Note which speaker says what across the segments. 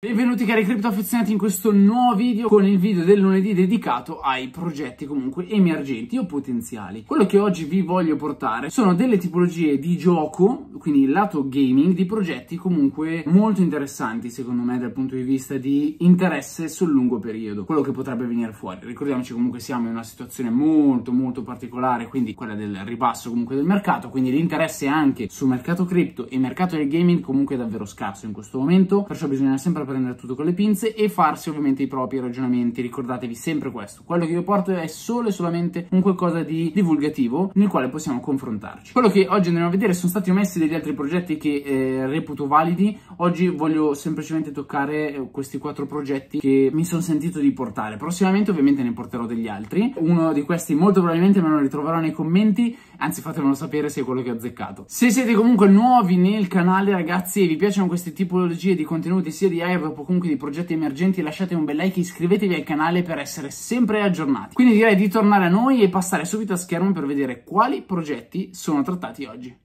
Speaker 1: Benvenuti cari cripto affezionati in questo nuovo video con il video del lunedì dedicato ai progetti comunque emergenti o potenziali. Quello che oggi vi voglio portare sono delle tipologie di gioco, quindi il lato gaming, di progetti comunque molto interessanti secondo me dal punto di vista di interesse sul lungo periodo, quello che potrebbe venire fuori. Ricordiamoci comunque siamo in una situazione molto molto particolare, quindi quella del ribasso comunque del mercato, quindi l'interesse anche sul mercato cripto e mercato del gaming comunque è davvero scarso in questo momento, perciò bisogna sempre prendere tutto con le pinze e farsi ovviamente i propri ragionamenti. Ricordatevi sempre questo, quello che io porto è solo e solamente un qualcosa di divulgativo nel quale possiamo confrontarci. Quello che oggi andremo a vedere sono stati omessi degli altri progetti che eh, reputo validi, oggi voglio semplicemente toccare eh, questi quattro progetti che mi sono sentito di portare, prossimamente ovviamente ne porterò degli altri, uno di questi molto probabilmente me lo ritroverò nei commenti, anzi fatemelo sapere se è quello che ho azzeccato. Se siete comunque nuovi nel canale ragazzi e vi piacciono queste tipologie di contenuti sia di airdrop o comunque di progetti emergenti lasciate un bel like e iscrivetevi al canale per essere sempre aggiornati. Quindi direi di tornare a noi e passare subito a schermo per vedere quali progetti sono trattati oggi.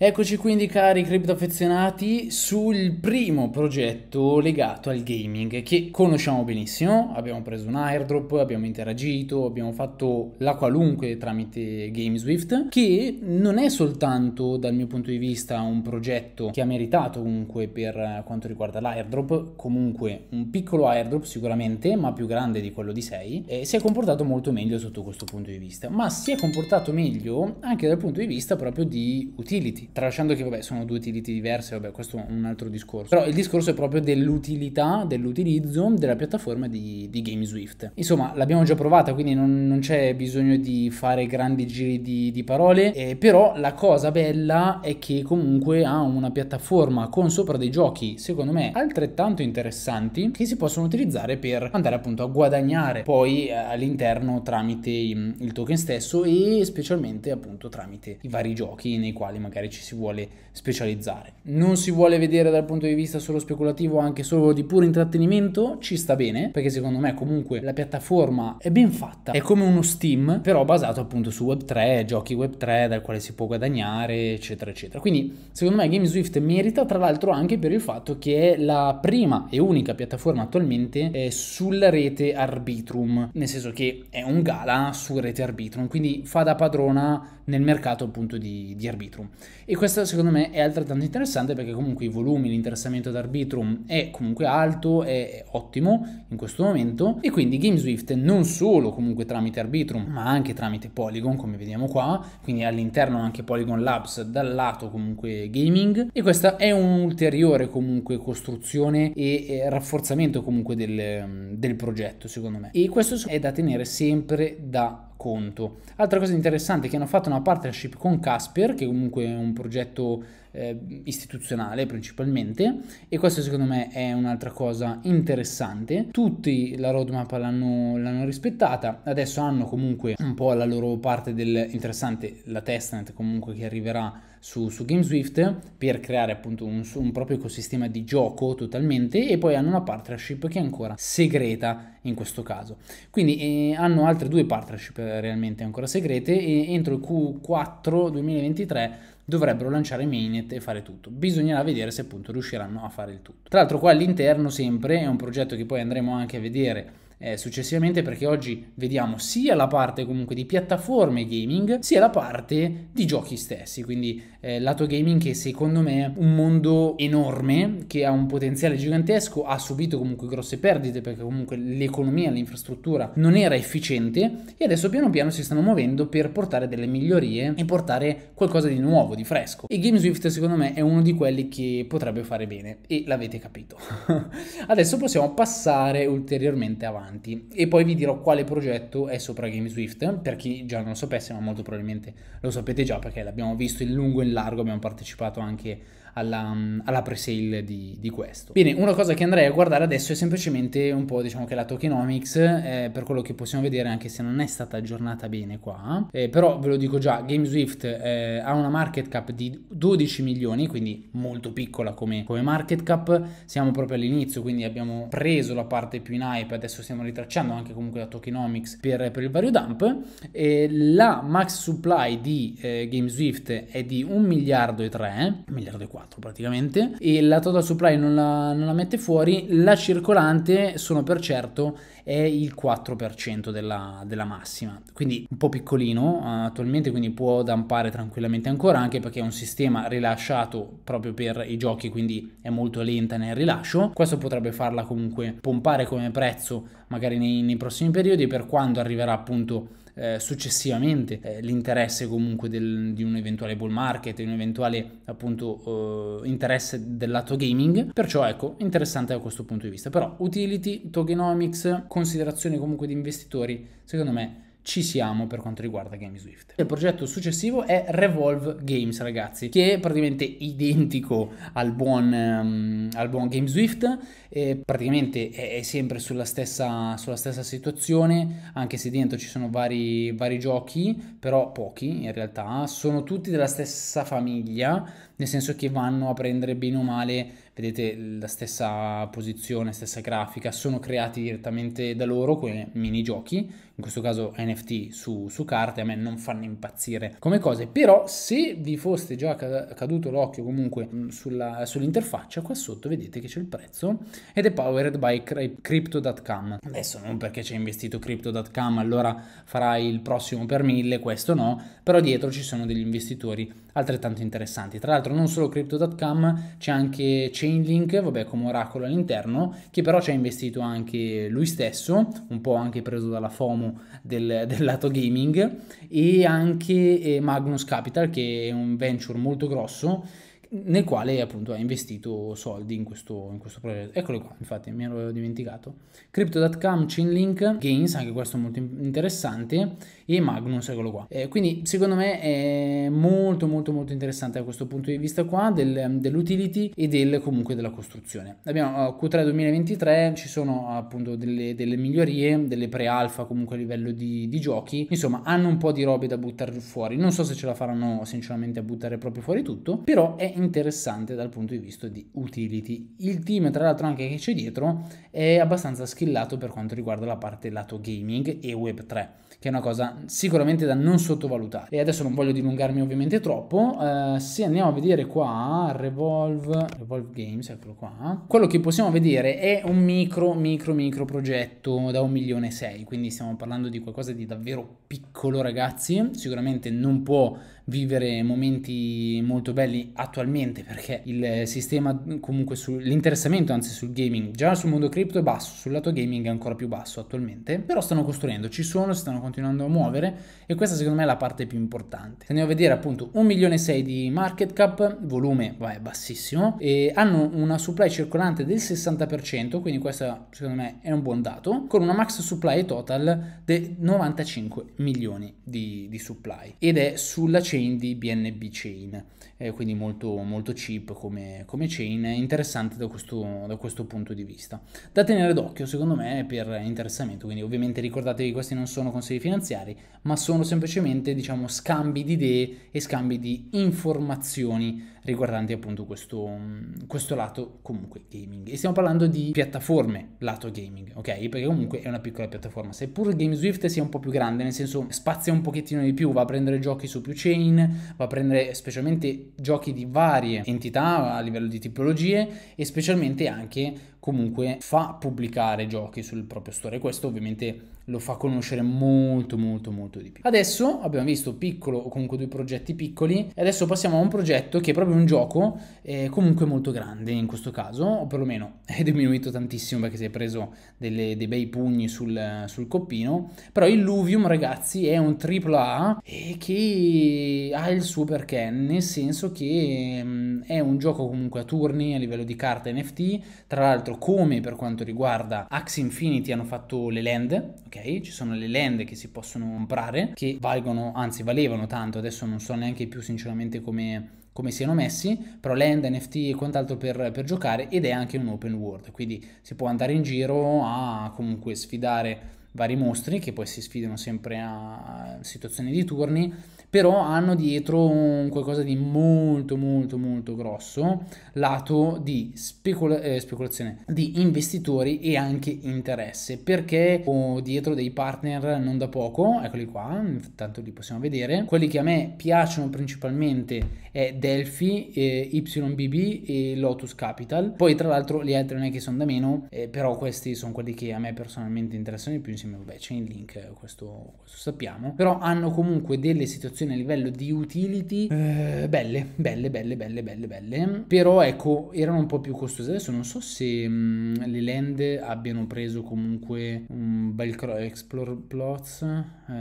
Speaker 1: Eccoci quindi cari cripto affezionati sul primo progetto legato al gaming che conosciamo benissimo, abbiamo preso un airdrop, abbiamo interagito, abbiamo fatto la qualunque tramite GameSwift che non è soltanto dal mio punto di vista un progetto che ha meritato comunque per quanto riguarda l'airdrop, comunque un piccolo airdrop sicuramente ma più grande di quello di 6 e si è comportato molto meglio sotto questo punto di vista, ma si è comportato meglio anche dal punto di vista proprio di utility Tralasciando che vabbè, sono due utility diverse, vabbè, questo è un altro discorso. Però il discorso è proprio dell'utilità, dell'utilizzo della piattaforma di, di GameSwift. Insomma, l'abbiamo già provata, quindi non, non, c'è bisogno di fare grandi giri di, di parole. Eh, però la cosa bella è che comunque ha una piattaforma con sopra dei giochi, secondo me, altrettanto interessanti che si possono utilizzare per andare appunto a guadagnare poi eh, all'interno tramite mm, il token stesso e specialmente appunto tramite i vari giochi nei quali magari ci ci si vuole specializzare. Non si vuole vedere dal punto di vista solo speculativo, anche solo di puro intrattenimento, ci sta bene, perché secondo me comunque la piattaforma è ben fatta, è come uno Steam, però basato appunto su Web3, giochi Web3 dal quale si può guadagnare, eccetera, eccetera. Quindi secondo me GameSwift merita, tra l'altro anche per il fatto che è la prima e unica piattaforma attualmente eh, sulla rete Arbitrum, nel senso che è un gala su rete Arbitrum, quindi fa da padrona nel mercato appunto di, di, Arbitrum. E questo secondo me è altrettanto interessante perché comunque i volumi, l'interessamento ad Arbitrum è comunque alto, è ottimo in questo momento e quindi GameSwift non solo comunque tramite Arbitrum ma anche tramite Polygon come vediamo qua, quindi all'interno anche Polygon Labs dal lato comunque gaming e questa è un'ulteriore comunque costruzione e, e rafforzamento comunque del, del progetto secondo me. E questo è da tenere sempre da conto. Altra cosa interessante è che hanno fatto una partnership con Casper, che comunque è un progetto eh, istituzionale principalmente e questo secondo me è un'altra cosa interessante. Tutti la roadmap l'hanno, l'hanno rispettata, adesso hanno comunque un po' la loro parte del interessante, la testnet comunque che arriverà su, su GameSwift per creare appunto un, un, proprio ecosistema di gioco totalmente e poi hanno una partnership che è ancora segreta in questo caso. Quindi eh, hanno altre due partnership realmente ancora segrete e entro il Q4 2023 dovrebbero lanciare mainnet e fare tutto. Bisognerà vedere se appunto riusciranno a fare il tutto. Tra l'altro qua all'interno sempre è un progetto che poi andremo anche a vedere eh, successivamente perché oggi vediamo sia la parte comunque di piattaforme gaming sia la parte di giochi stessi, quindi eh, lato gaming che secondo me è un mondo enorme che ha un potenziale gigantesco, ha subito comunque grosse perdite perché comunque l'economia, l'infrastruttura non era efficiente e adesso piano piano si stanno muovendo per portare delle migliorie e portare qualcosa di nuovo, di fresco. E GameSwift secondo me è uno di quelli che potrebbe fare bene e l'avete capito. adesso possiamo passare ulteriormente avanti avanti e poi vi dirò quale progetto è sopra GameSwift, per chi già non lo sapesse, ma molto probabilmente lo sapete già perché l'abbiamo visto in lungo e in largo, abbiamo partecipato anche alla, alla pre-sale di, di, questo. Bene, una cosa che andrei a guardare adesso è semplicemente un po' diciamo che la tokenomics, eh, per quello che possiamo vedere anche se non è stata aggiornata bene qua, eh, però ve lo dico già, GameSwift eh, ha una market cap di 12 milioni, quindi molto piccola come, come market cap, siamo proprio all'inizio, quindi abbiamo preso la parte più in hype, adesso stiamo ritracciando anche comunque la tokenomics per, per il vario dump, eh, la max supply di eh, GameSwift è di 1 miliardo e 3, 1 miliardo e 4, altro praticamente e la total supply non la, non la mette fuori, la circolante sono per certo è il 4% della, della, massima, quindi un po' piccolino uh, attualmente, quindi può dampare tranquillamente ancora, anche perché è un sistema rilasciato proprio per i giochi, quindi è molto lenta nel rilascio. Questo potrebbe farla comunque pompare come prezzo magari nei, nei prossimi periodi per quando arriverà appunto eh, successivamente eh, l'interesse comunque del, di un eventuale bull market, un eventuale appunto eh, interesse del lato gaming, perciò ecco interessante da questo punto di vista, però utility, tokenomics, considerazioni comunque di investitori, secondo me ci siamo per quanto riguarda GameSwift. Il progetto successivo è Revolve Games, ragazzi, che è praticamente identico al buon, um, al buon GameSwift, eh, praticamente è, è, sempre sulla stessa, sulla stessa situazione, anche se dentro ci sono vari, vari giochi, però pochi in realtà, sono tutti della stessa famiglia, nel senso che vanno a prendere bene o male vedete la stessa posizione, stessa grafica, sono creati direttamente da loro come minigiochi, in questo caso NFT su, su carte, a me non fanno impazzire come cose, però se vi foste già caduto l'occhio comunque mm, sull'interfaccia, qua sotto vedete che c'è il prezzo ed è powered by crypto.com. Adesso non perché c'è investito crypto.com, allora farai il prossimo per mille, questo no, però dietro ci sono degli investitori altrettanto interessanti. Tra l'altro non solo crypto.com, c'è anche Chain Chainlink, vabbè come oracolo all'interno, che però ci ha investito anche lui stesso, un po' anche preso dalla FOMO del, del lato gaming, e anche eh, Magnus Capital che è un venture molto grosso nel quale appunto ha investito soldi in questo, in questo, progetto. Eccolo qua, infatti mi ero dimenticato. Crypto.com, Chainlink, Gains, anche questo molto interessante, e Magnus, eccolo qua. Eh, quindi secondo me è molto molto molto interessante da questo punto di vista qua del, dell'utility e del, comunque della costruzione. Abbiamo eh, Q3 2023, ci sono appunto delle, delle migliorie, delle pre-alfa comunque a livello di, di giochi, insomma hanno un po' di robe da buttare fuori, non so se ce la faranno sinceramente a buttare proprio fuori tutto, però è interessante dal punto di vista di utility. Il team, tra l'altro, anche che c'è dietro è abbastanza skillato per quanto riguarda la parte lato gaming e web 3, che è una cosa sicuramente da non sottovalutare. E adesso non voglio dilungarmi ovviamente troppo. Eh, se andiamo a vedere qua Revolve, Revolve Games, eccolo qua. Quello che possiamo vedere è un micro, micro, micro progetto da 1 milione 6, quindi stiamo parlando di qualcosa di davvero piccolo, ragazzi. Sicuramente non può vivere momenti molto belli attualmente perché il sistema comunque sull'interessamento anzi sul gaming già sul mondo cripto è basso sul lato gaming è ancora più basso attualmente però stanno costruendo ci sono si stanno continuando a muovere e questa secondo me è la parte più importante andiamo a vedere appunto 1 milione e 6 di market cap volume va è bassissimo e hanno una supply circolante del 60% quindi questa secondo me è un buon dato con una max supply total del 95 milioni di, di supply ed è sulla cena chain di BNB Chain, eh, quindi molto, molto cheap come, come chain, interessante da questo, da questo, punto di vista. Da tenere d'occhio secondo me per interessamento, quindi ovviamente ricordatevi che questi non sono consigli finanziari, ma sono semplicemente diciamo scambi di idee e scambi di informazioni riguardanti appunto questo, mm, questo lato comunque gaming. E stiamo parlando di piattaforme lato gaming, ok? Perché comunque è una piccola piattaforma, seppur GameSwift sia un po' più grande, nel senso spazia un pochettino di più, va a prendere giochi su più chain, va a prendere specialmente giochi di varie entità a livello di tipologie e specialmente anche comunque fa pubblicare giochi sul proprio store. Questo ovviamente lo fa conoscere molto molto molto di più. Adesso abbiamo visto piccolo o comunque due progetti piccoli e adesso passiamo a un progetto che è proprio un gioco eh, comunque molto grande in questo caso o perlomeno è diminuito tantissimo perché si è preso delle, dei bei pugni sul, sul coppino però Illuvium ragazzi è un AAA e che ha il suo perché nel senso che mh, mm, è un gioco comunque a turni a livello di carta NFT tra l'altro come per quanto riguarda Axe Infinity hanno fatto le land ok ci sono le land che si possono comprare, che valgono, anzi valevano tanto, adesso non so neanche più sinceramente come come siano messi, però land, NFT e quant'altro per, per, giocare ed è anche un open world, quindi si può andare in giro a comunque sfidare vari mostri che poi si sfidano sempre a situazioni di turni però hanno dietro un qualcosa di molto molto molto grosso lato di specula- eh, speculazione di investitori e anche interesse perché ho oh, dietro dei partner non da poco eccoli qua intanto li possiamo vedere quelli che a me piacciono principalmente è Delphi, eh, YBB e Lotus Capital. Poi tra l'altro gli altri non è che sono da meno, eh, però questi sono quelli che a me personalmente interessano di più insieme a Chainlink, eh, questo, questo, sappiamo. Però hanno comunque delle situazioni a livello di utility eh, belle, belle, belle, belle, belle, belle. Però ecco, erano un po' più costose. Adesso non so se mh, mm, le land abbiano preso comunque un bel explore plots. Eh,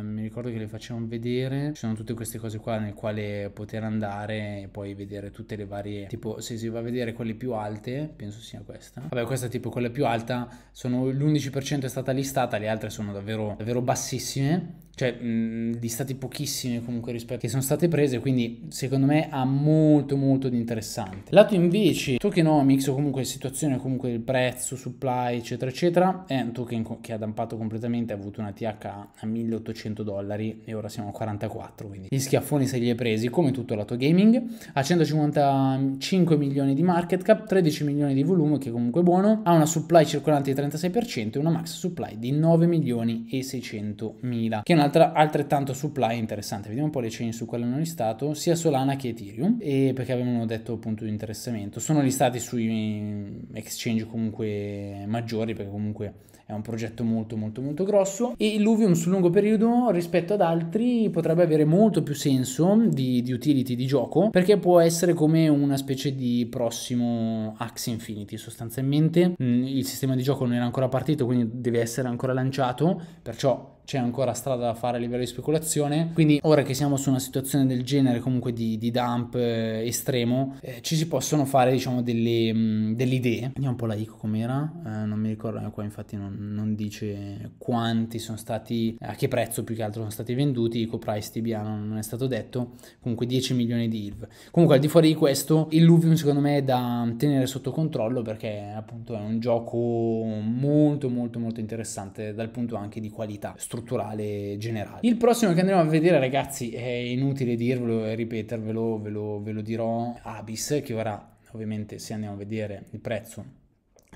Speaker 1: mi ricordo che le facevano vedere. Ci sono tutte queste cose qua nel quale poter andare andare e poi vedere tutte le varie, tipo se si va a vedere quelle più alte, penso sia questa. Vabbè, questa tipo quella più alta, sono l'11% è stata listata, le altre sono davvero, davvero bassissime cioè mh, mm, di stati pochissime comunque rispetto che sono state prese quindi secondo me ha molto molto di interessante lato invece tokenomics o comunque situazione comunque il prezzo supply eccetera eccetera è un token che ha dampato completamente ha avuto una TH a 1800 dollari e ora siamo a 44 quindi gli schiaffoni se li hai presi come tutto la gaming, ha 155 milioni di market cap, 13 milioni di volume che è comunque buono, ha una supply circolante di 36% e una max supply di 9 milioni e 600 mila, che è un'altra altrettanto supply interessante. Vediamo un po' le chain su quale hanno listato, sia Solana che Ethereum, e perché avevano detto punto di interessamento. Sono listati sui mm, exchange comunque maggiori perché comunque è un progetto molto molto molto grosso e Illuvium sul lungo periodo rispetto ad altri potrebbe avere molto più senso di, di utility di gioco perché può essere come una specie di prossimo Axe Infinity sostanzialmente mm, il sistema di gioco non era ancora partito quindi deve essere ancora lanciato perciò c'è ancora strada da fare a livello di speculazione. Quindi, ora che siamo su una situazione del genere, comunque di, di dump eh, estremo, eh, ci si possono fare, diciamo, delle, mh, mm, delle idee. Vediamo un po' la ICO com'era, eh, non mi ricordo, eh, qua infatti non, non, dice quanti sono stati, a che prezzo più che altro sono stati venduti. ICO price TBA non, non è stato detto. Comunque, 10 milioni di ILV. Comunque, al di fuori di questo, il Luvium secondo me è da tenere sotto controllo perché, appunto, è un gioco molto, molto, molto interessante dal punto anche di qualità. Stru- strutturale generale. Il prossimo che andremo a vedere ragazzi è inutile dirvelo e ripetervelo, ve lo, ve lo dirò, Abis che ora ovviamente se andiamo a vedere il prezzo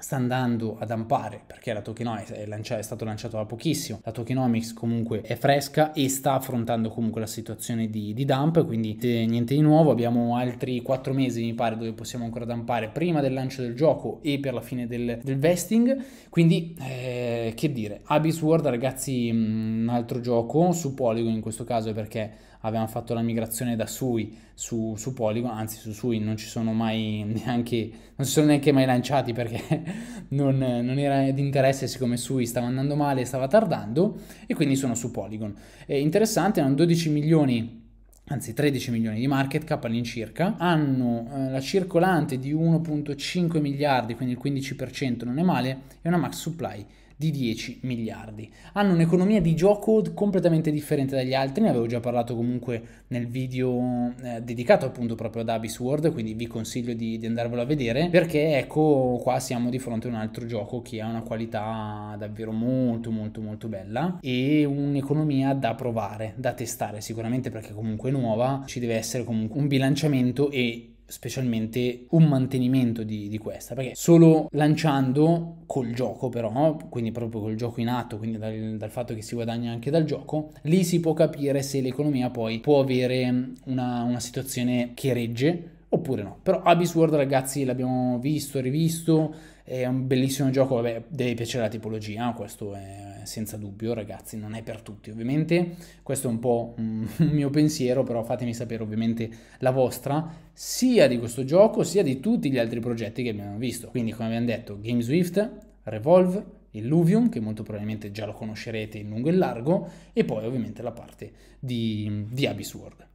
Speaker 1: sta andando ad ampare perché la tokenomics è, lancia- è stato lanciato da pochissimo, la tokenomics comunque è fresca e sta affrontando comunque la situazione di, di dump, quindi eh, niente di nuovo, abbiamo altri 4 mesi mi pare dove possiamo ancora dampare prima del lancio del gioco e per la fine del, del vesting, quindi eh, che dire, Abyss World ragazzi mm, un altro gioco su Polygon in questo caso è perché avevamo fatto la migrazione da Sui su, su Polygon, anzi su Sui non ci sono mai neanche, non si sono neanche mai lanciati perché non, non era di interesse siccome Sui stava andando male, stava tardando e quindi sono su Polygon. È interessante, hanno 12 milioni anzi 13 milioni di market cap all'incirca, hanno eh, la circolante di 1.5 miliardi, quindi il 15% non è male, e una max supply di 10 miliardi. Hanno un'economia di gioco completamente differente dagli altri, ne avevo già parlato comunque nel video eh, dedicato appunto proprio ad Abyss World, quindi vi consiglio di, di andarvelo a vedere, perché ecco qua siamo di fronte a un altro gioco che ha una qualità davvero molto molto molto bella e un'economia da provare, da testare sicuramente perché comunque è nuova, ci deve essere comunque un bilanciamento e specialmente un mantenimento di, di, questa perché solo lanciando col gioco però quindi proprio col gioco in atto quindi dal, dal, fatto che si guadagna anche dal gioco lì si può capire se l'economia poi può avere mm, una, una situazione che regge oppure no però Abyss World ragazzi l'abbiamo visto rivisto è un bellissimo gioco, vabbè, deve piacere la tipologia, questo è senza dubbio, ragazzi, non è per tutti, ovviamente. Questo è un po' un mio pensiero, però fatemi sapere ovviamente la vostra, sia di questo gioco, sia di tutti gli altri progetti che abbiamo visto. Quindi, come abbiamo detto, GameSwift, Revolve, Illuvium, che molto probabilmente già lo conoscerete in lungo e largo, e poi ovviamente la parte di, di Abyss World.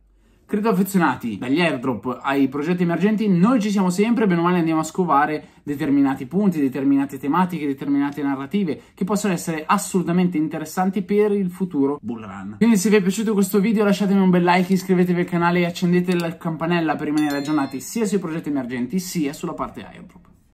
Speaker 1: Credo affezionati dagli airdrop ai progetti emergenti, noi ci siamo sempre, bene o male andiamo a scovare determinati punti, determinate tematiche, determinate narrative che possono essere assolutamente interessanti per il futuro Bullrun. Quindi se vi è piaciuto questo video lasciatemi un bel like, iscrivetevi al canale e accendete la campanella per rimanere aggiornati sia sui progetti emergenti sia sulla parte airdrop.